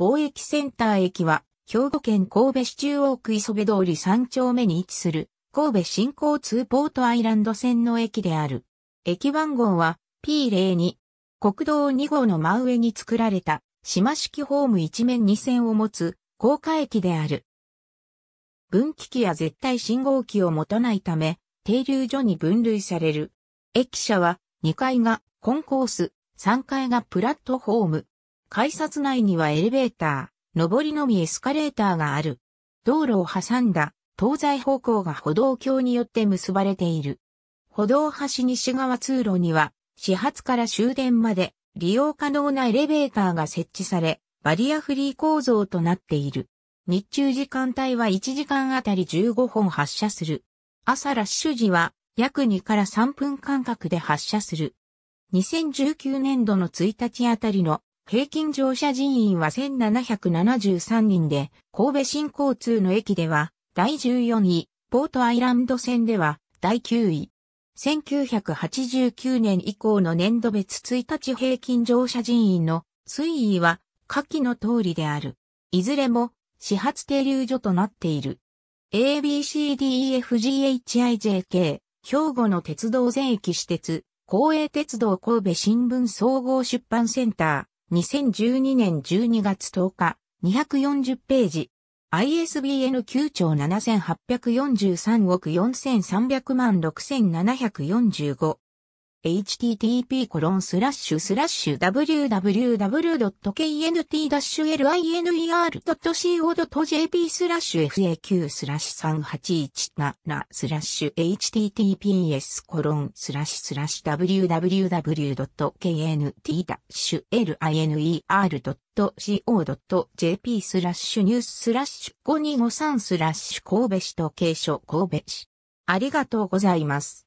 貿易センター駅は、兵庫県神戸市中央区磯部通り3丁目に位置する、神戸新交通ポートアイランド線の駅である。駅番号は P02。国道2号の真上に作られた、島式ホーム一面2線を持つ、高架駅である。分岐器や絶対信号機を持たないため、停留所に分類される。駅舎は、2階がコンコース、3階がプラットホーム、改札内にはエレベーター、上りのみエスカレーターがある。道路を挟んだ東西方向が歩道橋によって結ばれている。歩道橋西側通路には、始発から終電まで利用可能なエレベーターが設置され、バリアフリー構造となっている。日中時間帯は1時間あたり15本発車する。朝ラッシュ時は約2から3分間隔で発車する。2019年度の1日あたりの平均乗車人員は1773人で、神戸新交通の駅では第14位、ポートアイランド線では第9位。1989年以降の年度別1日平均乗車人員の推移は下記の通りである。いずれも始発停留所となっている。ABCDEFGHIJK、兵庫の鉄道全駅私鉄、公営鉄道神戸新聞総合出版センター2012年12月10日、240ページ。ISBN 9兆7843億4300万6745。http://www.knt-liner.co.jp コロンススララッッシシュュスラッシュ FAQ スラッシュ3817スラッシュ https コロンスラッシュスラッシュ www.knt-liner.co.jp スラッシュニューススラッシュ5253スラッシュ神戸市と警所神戸市ありがとうございます。